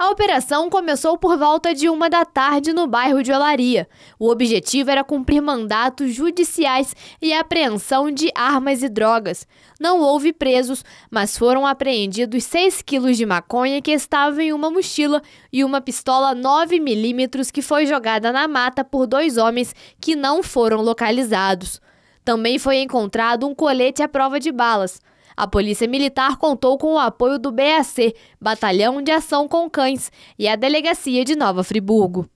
A operação começou por volta de uma da tarde no bairro de Olaria. O objetivo era cumprir mandatos judiciais e apreensão de armas e drogas. Não houve presos, mas foram apreendidos 6 quilos de maconha que estava em uma mochila e uma pistola 9mm que foi jogada na mata por dois homens que não foram localizados. Também foi encontrado um colete à prova de balas. A Polícia Militar contou com o apoio do BAC, Batalhão de Ação com Cães, e a Delegacia de Nova Friburgo.